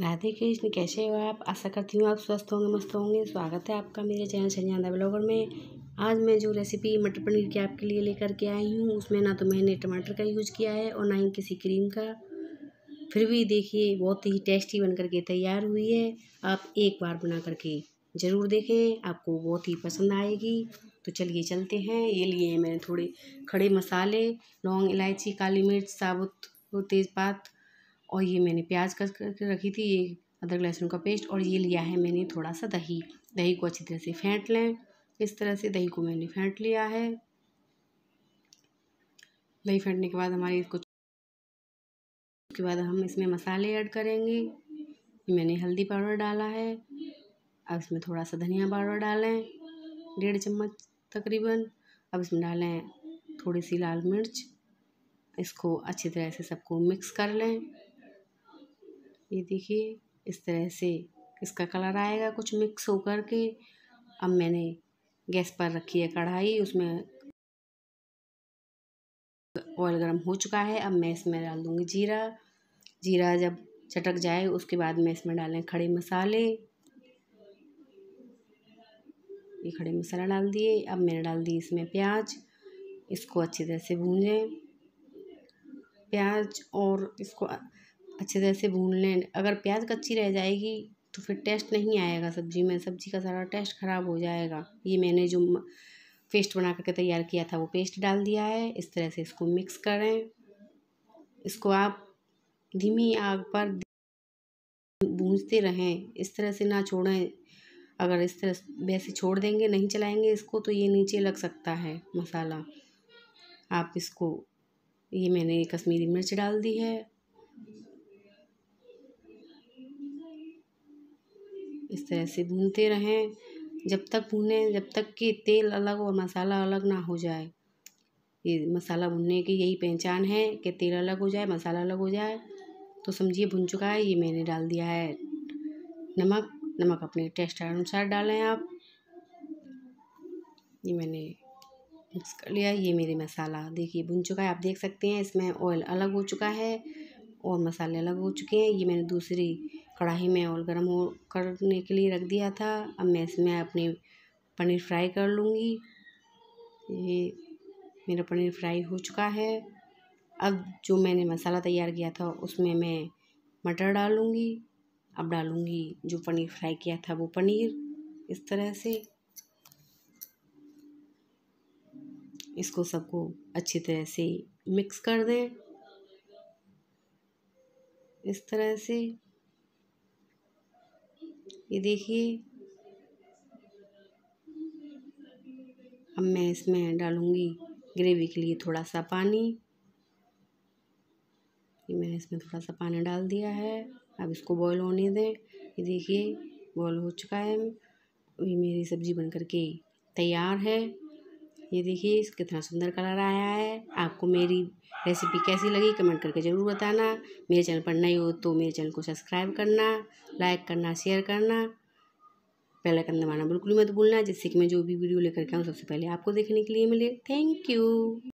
राधे कृष्ण कैसे हो आप आशा करती हूँ आप स्वस्थ होंगे मस्त होंगे स्वागत है आपका मेरे चैनल संजाना ब्लॉगर में आज मैं जो रेसिपी मटर पनीर की आपके लिए लेकर के आई हूँ उसमें ना तो मैंने टमाटर का यूज़ किया है और ना ही किसी क्रीम का फिर भी देखिए बहुत ही टेस्टी बन करके तैयार हुई है आप एक बार बना करके ज़रूर देखें आपको बहुत ही पसंद आएगी तो चलिए चलते हैं ये लिए मैंने थोड़े खड़े मसाले लौंग इलायची काली मिर्च साबुत तेज़पात और ये मैंने प्याज कट करके रखी थी ये अदरक लहसुन का पेस्ट और ये लिया है मैंने थोड़ा सा दही दही को अच्छी तरह से फेंट लें इस तरह से दही को मैंने फेंट लिया है दही फेंटने के बाद हमारे इसको उसके बाद हम इसमें मसाले ऐड करेंगे मैंने हल्दी पाउडर डाला है अब इसमें थोड़ा सा धनिया पाउडर डालें डेढ़ चम्मच तकरीबन अब इसमें डालें थोड़ी सी लाल मिर्च इसको अच्छी तरह से सबको मिक्स कर लें ये देखिए इस तरह से इसका कलर आएगा कुछ मिक्स होकर के अब मैंने गैस पर रखी है कढ़ाई उसमें ऑयल गर्म हो चुका है अब मैं इसमें डाल दूँगी जीरा जीरा जब चटक जाए उसके बाद मैं इसमें डालें खड़े मसाले ये खड़े मसाला डाल दिए अब मैंने डाल दी इसमें प्याज इसको अच्छी तरह से भूनें प्याज और इसको अच्छे तरह से भून लें अगर प्याज कच्ची रह जाएगी तो फिर टेस्ट नहीं आएगा सब्ज़ी में सब्ज़ी का सारा टेस्ट ख़राब हो जाएगा ये मैंने जो पेस्ट बना करके तैयार किया था वो पेस्ट डाल दिया है इस तरह से इसको मिक्स करें इसको आप धीमी आग पर भूनते रहें इस तरह से ना छोड़ें अगर इस तरह वैसे छोड़ देंगे नहीं चलाएंगे इसको तो ये नीचे लग सकता है मसाला आप इसको ये मैंने कश्मीरी मिर्च डाल दी है इस तरह से भूनते रहें जब तक भूनें जब तक कि तेल अलग और मसाला अलग ना हो जाए ये मसाला भूनने की यही पहचान है कि तेल अलग हो जाए मसाला अलग हो जाए तो समझिए भुन चुका है ये मैंने डाल दिया है नमक नमक अपने टेस्ट अनुसार डालें आप ये मैंने मिक्स कर लिया ये मेरे मसाला देखिए भुन चुका है आप देख सकते हैं इसमें ऑयल अलग हो चुका है और मसाले अलग हो चुके हैं ये मैंने दूसरी कढ़ाई में और गर्म हो करने के लिए रख दिया था अब मैं इसमें अपनी पनीर फ्राई कर लूँगी ये मेरा पनीर फ्राई हो चुका है अब जो मैंने मसाला तैयार किया था उसमें मैं मटर डालूँगी अब डालूँगी जो पनीर फ्राई किया था वो पनीर इस तरह से इसको सबको अच्छी तरह से मिक्स कर दें इस तरह से ये देखिए अब मैं इसमें डालूँगी ग्रेवी के लिए थोड़ा सा पानी ये मैंने इसमें थोड़ा सा पानी डाल दिया है अब इसको बॉईल होने दें ये देखिए बॉईल हो चुका है ये मेरी सब्ज़ी बन करके तैयार है ये देखिए कितना सुंदर कलर आया है आपको मेरी रेसिपी कैसी लगी कमेंट करके ज़रूर बताना मेरे चैनल पर नई हो तो मेरे चैनल को सब्सक्राइब करना लाइक करना शेयर करना पहले आइकन दबाना बिल्कुल मत भूलना जिससे कि मैं जो भी वीडियो लेकर के आऊँ सबसे पहले आपको देखने के लिए मिले थैंक यू